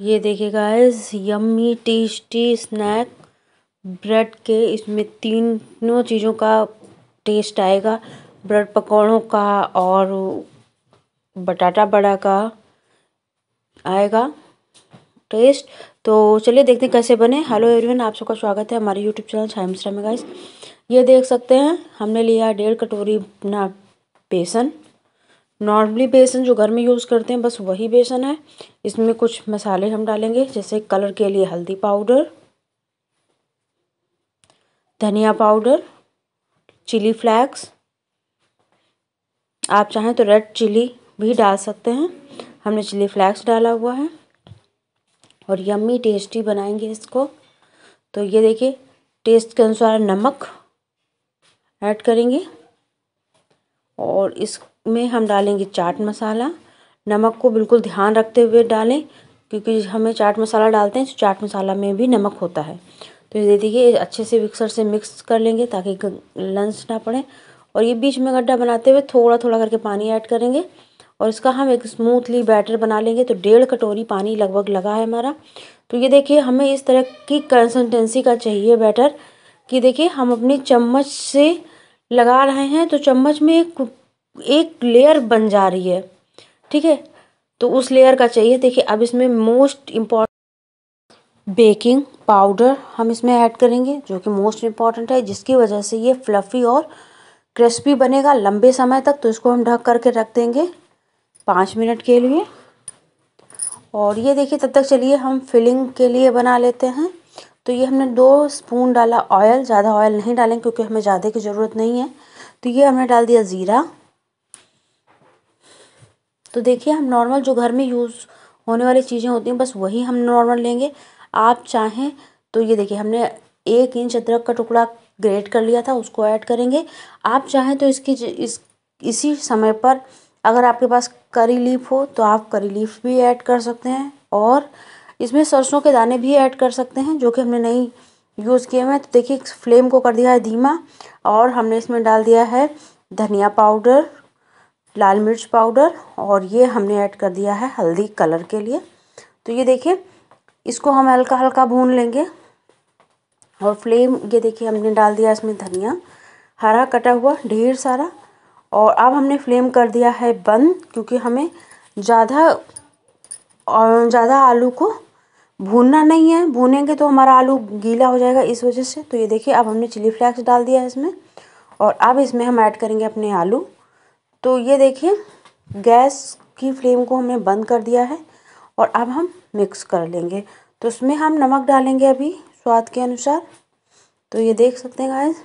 ये देखिए guys yummy tasty snack bread के इसमें तीनों चीजों का टेस्ट आएगा ब्रेड पकौड़ों का और बटाटा बड़ा का आएगा टेस्ट तो चलिए देखते हैं कैसे बने हेलो एवरीवन आप सबका स्वागत है हमारे यूट्यूब चैनल छाइमस्टा में गाइस ये देख सकते हैं हमने लिया डेढ़ कटोरी अपना बेसन नॉर्मली बेसन जो घर में यूज़ करते हैं बस वही बेसन है इसमें कुछ मसाले हम डालेंगे जैसे कलर के लिए हल्दी पाउडर धनिया पाउडर चिली फ्लैक्स आप चाहें तो रेड चिली भी डाल सकते हैं हमने चिली फ्लैक्स डाला हुआ है और यम्मी टेस्टी बनाएंगे इसको तो ये देखिए टेस्ट के अनुसार नमक ऐड करेंगे और इस में हम डालेंगे चाट मसाला नमक को बिल्कुल ध्यान रखते हुए डालें क्योंकि हमें चाट मसाला डालते हैं तो चाट मसाला में भी नमक होता है तो ये देखिए अच्छे से मिक्सर से मिक्स कर लेंगे ताकि लंच ना पड़े और ये बीच में गड्ढा बनाते हुए थोड़ा थोड़ा करके पानी ऐड करेंगे और इसका हम एक स्मूथली बैटर बना लेंगे तो डेढ़ कटोरी पानी लगभग लगा है हमारा तो ये देखिए हमें इस तरह की कंसिस्टेंसी का चाहिए बैटर कि देखिए हम अपनी चम्मच से लगा रहे हैं तो चम्मच में एक लेयर बन जा रही है ठीक है तो उस लेयर का चाहिए देखिए अब इसमें मोस्ट इम्पॉर्टेंट बेकिंग पाउडर हम इसमें ऐड करेंगे जो कि मोस्ट इम्पॉर्टेंट है जिसकी वजह से ये फ्लफ़ी और क्रिस्पी बनेगा लंबे समय तक तो इसको हम ढक करके रख देंगे पाँच मिनट के लिए और ये देखिए तब तक चलिए हम फिलिंग के लिए बना लेते हैं तो ये हमने दो स्पून डाला ऑयल ज़्यादा ऑयल नहीं डालें क्योंकि हमें ज़्यादा की ज़रूरत नहीं है तो ये हमने डाल दिया ज़ीरा तो देखिए हम नॉर्मल जो घर में यूज़ होने वाली चीज़ें होती हैं बस वही हम नॉर्मल लेंगे आप चाहें तो ये देखिए हमने एक इंच अदरक का टुकड़ा ग्रेट कर लिया था उसको ऐड करेंगे आप चाहें तो इसकी इस इसी समय पर अगर आपके पास करी लीफ हो तो आप करी लीफ भी ऐड कर सकते हैं और इसमें सरसों के दाने भी ऐड कर सकते हैं जो कि हमने नहीं यूज़ किए हुए हैं तो देखिए फ्लेम को कर दिया है धीमा और हमने इसमें डाल दिया है धनिया पाउडर लाल मिर्च पाउडर और ये हमने ऐड कर दिया है हल्दी कलर के लिए तो ये देखिए इसको हम हल्का हल्का भून लेंगे और फ्लेम ये देखिए हमने डाल दिया इसमें धनिया हरा कटा हुआ ढेर सारा और अब हमने फ्लेम कर दिया है बंद क्योंकि हमें ज़्यादा और ज़्यादा आलू को भूनना नहीं है भूनेंगे तो हमारा आलू गीला हो जाएगा इस वजह से तो ये देखिए अब हमने चिली फ्लैक्स डाल दिया है इसमें और अब इसमें हम ऐड करेंगे अपने आलू तो ये देखिए गैस की फ्लेम को हमने बंद कर दिया है और अब हम मिक्स कर लेंगे तो उसमें हम नमक डालेंगे अभी स्वाद के अनुसार तो ये देख सकते हैं गाइस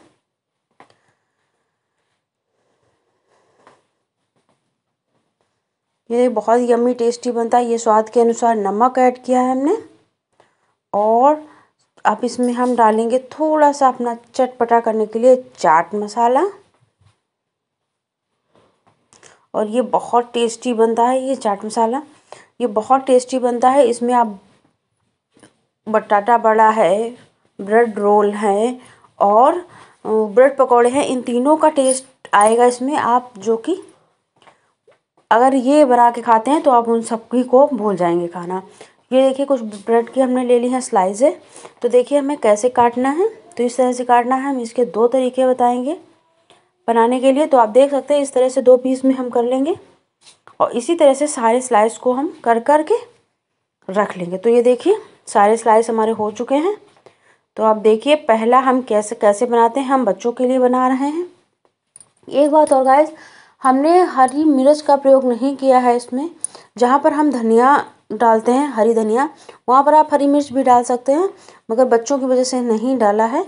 ये बहुत यम्मी टेस्टी बनता है ये स्वाद के अनुसार नमक ऐड किया है हमने और अब इसमें हम डालेंगे थोड़ा सा अपना चटपटा करने के लिए चाट मसाला और ये बहुत टेस्टी बनता है ये चाट मसाला ये बहुत टेस्टी बनता है इसमें आप बटाटा बड़ा है ब्रेड रोल है और ब्रेड पकौड़े हैं इन तीनों का टेस्ट आएगा इसमें आप जो कि अगर ये बना के खाते हैं तो आप उन सबकी को भूल जाएंगे खाना ये देखिए कुछ ब्रेड की हमने ले ली हैं स्लाइसें तो देखिए हमें कैसे काटना है तो इस तरह से काटना है हम इसके दो तरीके बताएंगे बनाने के लिए तो आप देख सकते हैं इस तरह से दो पीस में हम कर लेंगे और इसी तरह से सारे स्लाइस को हम कर कर के रख लेंगे तो ये देखिए सारे स्लाइस हमारे हो चुके हैं तो आप देखिए पहला हम कैसे कैसे बनाते हैं हम बच्चों के लिए बना रहे हैं एक बात और गाइस हमने हरी मिर्च का प्रयोग नहीं किया है इसमें जहाँ पर हम धनिया डालते हैं हरी धनिया वहाँ पर आप हरी मिर्च भी डाल सकते हैं मगर बच्चों की वजह से नहीं डाला है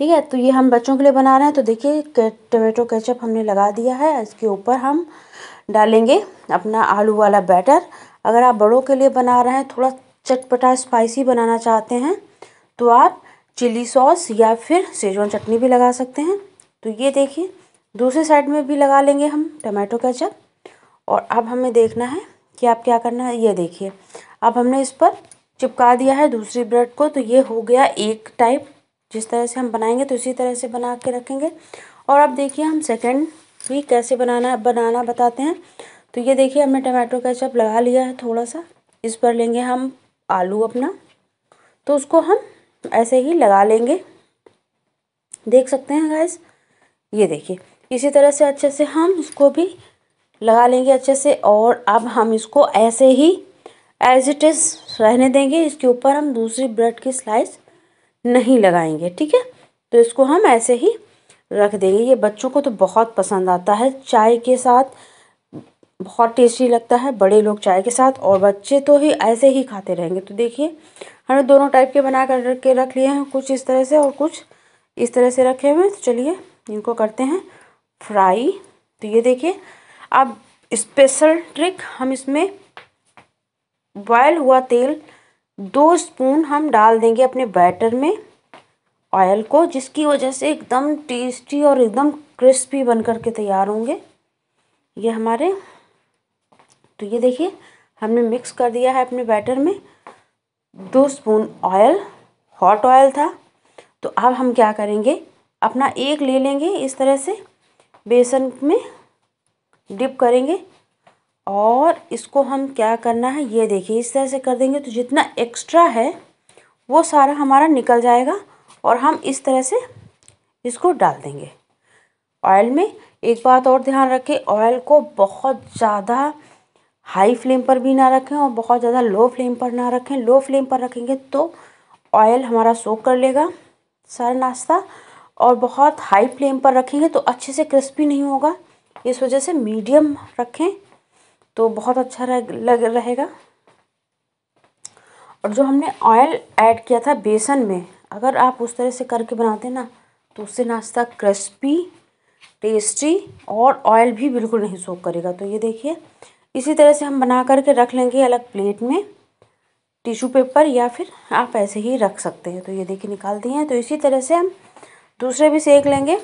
ठीक है तो ये हम बच्चों के लिए बना रहे हैं तो देखिए टोमेटो केचप हमने लगा दिया है इसके ऊपर हम डालेंगे अपना आलू वाला बैटर अगर आप बड़ों के लिए बना रहे हैं थोड़ा चटपटा स्पाइसी बनाना चाहते हैं तो आप चिली सॉस या फिर सेजवान चटनी भी लगा सकते हैं तो ये देखिए दूसरे साइड में भी लगा लेंगे हम टमाटो केचप और अब हमें देखना है कि आप क्या करना है ये देखिए अब हमने इस पर चिपका दिया है दूसरी ब्रेड को तो ये हो गया एक टाइप जिस तरह से हम बनाएंगे तो इसी तरह से बना के रखेंगे और अब देखिए हम सेकेंड भी कैसे बनाना बनाना बताते हैं तो ये देखिए हमने टमाटो केचप लगा लिया है थोड़ा सा इस पर लेंगे हम आलू अपना तो उसको हम ऐसे ही लगा लेंगे देख सकते हैं गैस ये देखिए इसी तरह से अच्छे से हम इसको भी लगा लेंगे अच्छे से और अब हम इसको ऐसे ही एज इट इज़ रहने देंगे इसके ऊपर हम दूसरी ब्रेड की स्लाइस नहीं लगाएंगे ठीक है तो इसको हम ऐसे ही रख देंगे ये बच्चों को तो बहुत पसंद आता है चाय के साथ बहुत टेस्टी लगता है बड़े लोग चाय के साथ और बच्चे तो ही ऐसे ही खाते रहेंगे तो देखिए हमने दोनों टाइप के बना कर के रख लिए हैं कुछ इस तरह से और कुछ इस तरह से रखे हुए तो चलिए इनको करते हैं फ्राई तो ये देखिए अब स्पेशल ट्रिक हम इसमें बॉयल हुआ तेल दो स्पून हम डाल देंगे अपने बैटर में ऑयल को जिसकी वजह से एकदम टेस्टी और एकदम क्रिस्पी बन कर के तैयार होंगे ये हमारे तो ये देखिए हमने मिक्स कर दिया है अपने बैटर में दो स्पून ऑयल हॉट ऑयल था तो अब हम क्या करेंगे अपना एक ले लेंगे इस तरह से बेसन में डिप करेंगे और इसको हम क्या करना है ये देखिए इस तरह से कर देंगे तो जितना एक्स्ट्रा है वो सारा हमारा निकल जाएगा और हम इस तरह से इसको डाल देंगे ऑयल में एक बात और ध्यान रखें ऑयल को बहुत ज़्यादा हाई फ्लेम पर भी ना रखें और बहुत ज़्यादा लो फ्लेम पर ना रखें लो फ्लेम पर रखेंगे तो ऑयल हमारा सोख कर लेगा सारा नाश्ता और बहुत हाई फ्लेम पर रखेंगे तो अच्छे से क्रिस्पी नहीं होगा इस वजह से मीडियम रखें तो बहुत अच्छा रह लग रहेगा और जो हमने ऑयल ऐड किया था बेसन में अगर आप उस तरह से करके बनाते ना तो उससे नाश्ता क्रिस्पी टेस्टी और ऑयल भी बिल्कुल नहीं सोख करेगा तो ये देखिए इसी तरह से हम बना करके रख लेंगे अलग प्लेट में टिशू पेपर या फिर आप ऐसे ही रख सकते हैं तो ये देखिए निकाल दिए हैं तो इसी तरह से हम दूसरे भी सेक लेंगे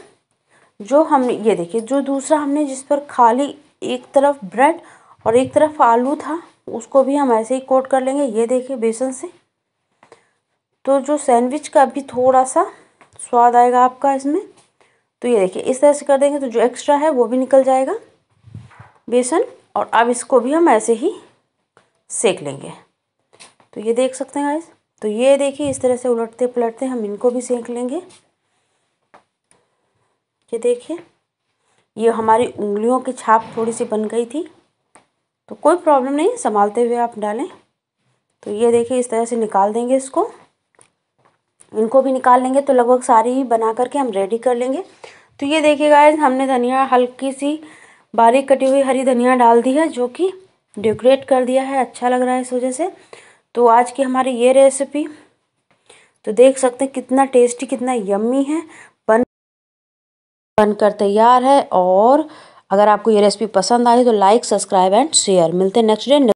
जो हम ये देखिए जो दूसरा हमने जिस पर खाली एक तरफ ब्रेड और एक तरफ आलू था उसको भी हम ऐसे ही कोट कर लेंगे ये देखिए बेसन से तो जो सैंडविच का भी थोड़ा सा स्वाद आएगा आपका इसमें तो ये देखिए इस तरह से कर देंगे तो जो एक्स्ट्रा है वो भी निकल जाएगा बेसन और अब इसको भी हम ऐसे ही सेक लेंगे तो ये देख सकते हैं गाइस तो ये देखिए इस तरह से उलटते पलटते हम इनको भी सेक लेंगे ये देखिए ये हमारी उंगलियों की छाप थोड़ी सी बन गई थी तो कोई प्रॉब्लम नहीं संभालते हुए आप डालें तो ये देखिए इस तरह से निकाल देंगे इसको इनको भी निकाल लेंगे तो लगभग सारी बना करके हम रेडी कर लेंगे तो ये देखिए गाइज हमने धनिया हल्की सी बारीक कटी हुई हरी धनिया डाल दी है जो कि डेकोरेट कर दिया है अच्छा लग रहा है इस वजह से तो आज की हमारी ये रेसिपी तो देख सकते हैं कितना टेस्टी कितना यम्मी है बन बनकर तैयार है और अगर आपको ये रेसिपी पसंद आई तो लाइक सब्सक्राइब एंड शेयर मिलते हैं नेक्स्ट डे